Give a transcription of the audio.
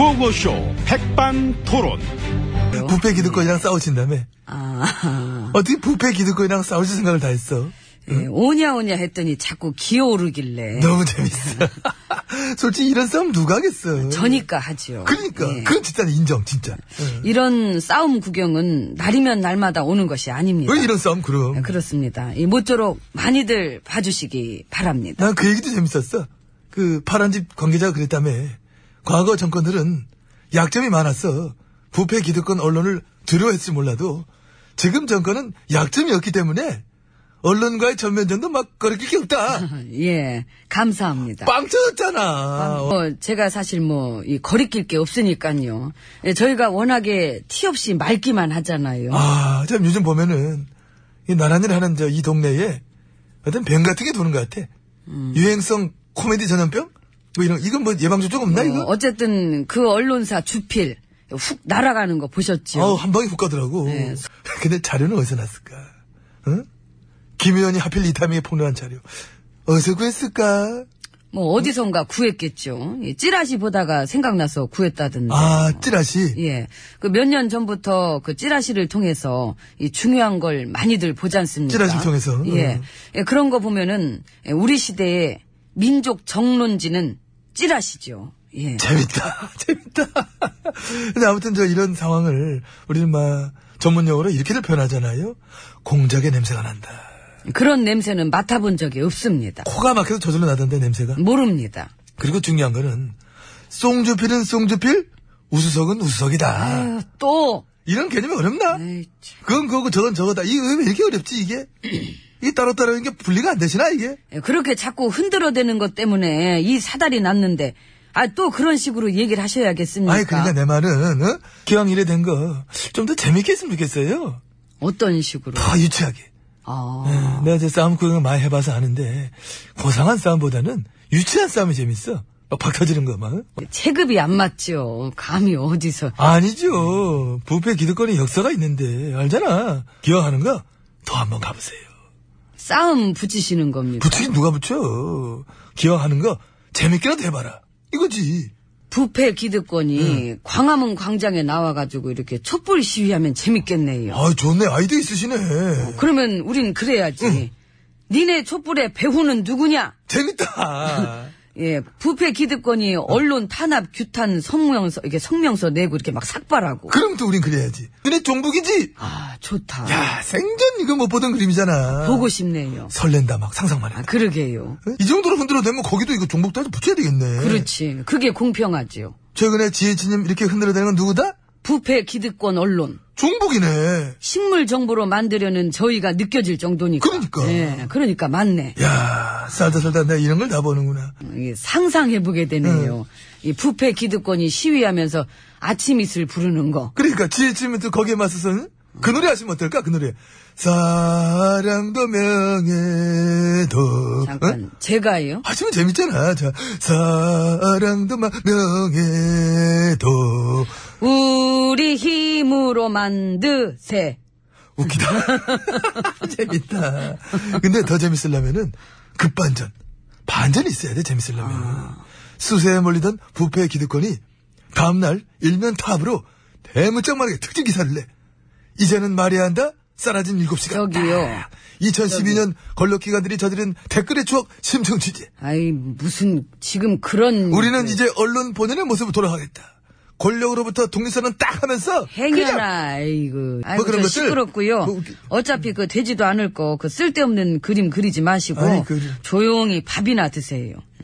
구호쇼 백반토론. 부패 기득권이랑 싸우신 다음에 아. 어떻게 부패 기득권이랑 싸우실 생각을 다 했어? 네, 오냐 오냐 했더니 자꾸 기어오르길래 너무 재밌어. 솔직히 이런 싸움 누가 하겠어? 저니까 하지요. 그러니까 네. 그건 진짜 인정 진짜. 이런 싸움 구경은 날이면 날마다 오는 것이 아닙니다. 왜 이런 싸움 그럼? 네, 그렇습니다. 이 모쪼록 많이들 봐주시기 바랍니다. 난 그 얘기도 재밌었어. 그 파란 집 관계자가 그랬다며. 과거 정권들은 약점이 많았어. 부패 기득권 언론을 두려워했을 몰라도 지금 정권은 약점이 없기 때문에 언론과의 전면전도 막 그렇게 게 없다. 예, 감사합니다. 빵쳤잖아 아, 뭐 제가 사실 뭐, 이 거리낄 게 없으니까요. 예, 저희가 워낙에 티 없이 맑기만 하잖아요. 아, 참 요즘 보면은, 이 나란 일 하는 저 이 동네에 어떤 병 같은 게 도는 것 같아. 음. 유행성 코미디 전염병? 뭐 이런, 이건 뭐 예방접종 없나, 이거? 어, 쨌든그 언론사 주필 훅 날아가는 거 보셨죠? 아한 방에 훅 가더라고. 네. 근데 자료는 어디서 났을까? 응? 김 의원이 하필 이타미에 폭로한 자료. 어디서 구했을까? 뭐 어디선가 구했겠죠. 찌라시 보다가 생각나서 구했다던데. 아, 찌라시. 예. 그 몇 년 전부터 그 찌라시를 통해서 이 중요한 걸 많이들 보지 않습니까? 찌라시를 통해서. 예. 음. 예, 그런 거 보면은 우리 시대에 민족 정론지는 찌라시죠. 예. 재밌다, 재밌다. 근데 아무튼 저 이런 상황을 우리는 막 전문 용어로 이렇게들 표현하잖아요. 공작의 냄새가 난다. 그런 냄새는 맡아본 적이 없습니다. 코가 막혀서 저절로 나던데 냄새가? 모릅니다. 그리고 중요한 거는 송주필은 송주필, 우수석은 우수석이다. 아유, 또 이런 개념이 어렵나? 에이, 그건 그거고 저건 저거다. 이왜 의 이렇게 어렵지 이게? 이따로따로이게 분리가 안 되시나 이게? 예, 그렇게 자꾸 흔들어대는 것 때문에 이 사달이 났는데 아 또 그런 식으로 얘기를 하셔야겠습니까? 아니 그러니까 내 말은 어? 기왕 이래 된 거 좀 더 재밌게 했으면 좋겠어요. 어떤 식으로? 더 유치하게. 아. 어, 내가 이제 싸움 구경을 많이 해봐서 아는데 고상한 싸움보다는 유치한 싸움이 재밌어. 박 터지는 거 막. 어? 체급이 안 맞죠. 감이 어디서. 아니죠. 부패 기득권의 역사가 있는데 알잖아. 기왕 하는 거 더 한번 가보세요. 싸움 붙이시는 겁니다. 붙이긴 누가 붙여. 기왕하는 거 재밌게라도 해봐라. 이거지. 부패 기득권이 응. 광화문 광장에 나와가지고 이렇게 촛불 시위하면 재밌겠네요. 아, 좋네. 아이디어 있으시네. 어, 그러면 우린 그래야지. 응. 니네 촛불의 배후는 누구냐? 재밌다. 예, 부패 기득권이 언론 탄압 규탄 성명서 이게 성명서 내고 이렇게 막 삭발하고. 그럼 또 우린 그래야지. 눈에 종북이지. 아 좋다. 야 생전 이거 못 보던 그림이잖아. 보고 싶네요. 설렌다 막 상상만 해. 아 그러게요. 이 정도로 흔들어 내면 거기도 이거 종북 따져 붙여야 되겠네. 그렇지. 그게 공평하지요. 최근에 지혜진님 이렇게 흔들어 대는 건 누구다? 부패 기득권 언론. 중복이네 식물 정보로 만들려는 저희가 느껴질 정도니까. 그러니까. 예, 그러니까 맞네. 야, 살다 살다 내가 이런 걸 다 보는구나. 상상해보게 되네요. 이 부패 기득권이 시위하면서 아침 이슬 부르는 거. 그러니까 지혜치면 또 거기에 맞서서는 그 노래 하시면 어떨까? 그 노래. 사랑도 명예도 잠깐 어? 제가요? 하시면 재밌잖아. 자, 사랑도 막 명예도 우리 힘으로 만드세. 웃기다. 재밌다. 근데 더 재밌으려면은 급반전. 반전이 있어야 돼, 재밌으려면. 아. 수세에 몰리던 부패의 기득권이 다음날 일면 탑으로 대문짝만하게 특집 기사를 내. 이제는 말해야 한다? 사라진 7 시간. 여기요. 2012년 권력기관들이 저지른 댓글의 추억 심층 취재. 아이, 무슨, 지금 그런. 우리는 그 이제 언론 본연의 모습으로 돌아가겠다. 권력으로부터 독립선언 딱 하면서 행여라 아이고 아이고 뭐 그런 것들 시끄럽고요 뭐, 어차피 그 되지도 않을 거그 쓸데없는 그림 그리지 마시고 아이, 그... 조용히 밥이나 드세요